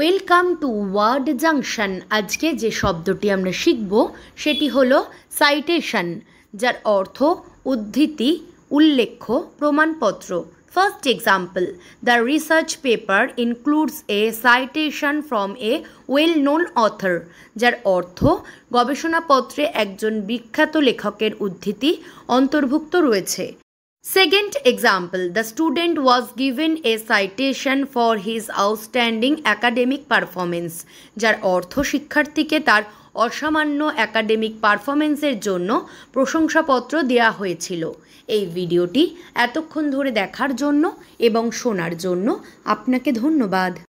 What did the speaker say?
welcome to word junction আজকে যে শব্দটি আমরা শিখব সেটি হলো সাইটেশন যার অর্থ উদ্ধৃতি উল্লেখ্য প্রমাণপত্র first example the research paper includes a citation from a well known author যার অর্থ গবেষণাপত্রে একজন বিখ্যাত লেখকের উদ্ধৃতি অন্তর্ভুক্ত রয়েছে Second example, the student was given a citation for his outstanding academic performance যার অর্থ শিক্ষার্থীকে তার অসামান্য একাডেমিক পারফরমেন্সের জন্য প্রশংসাপত্র দেওয়া হয়েছিল এই ভিডিওটি এতক্ষণ ধরে দেখার জন্য এবং শোনার জন্য আপনাকে ধন্যবাদ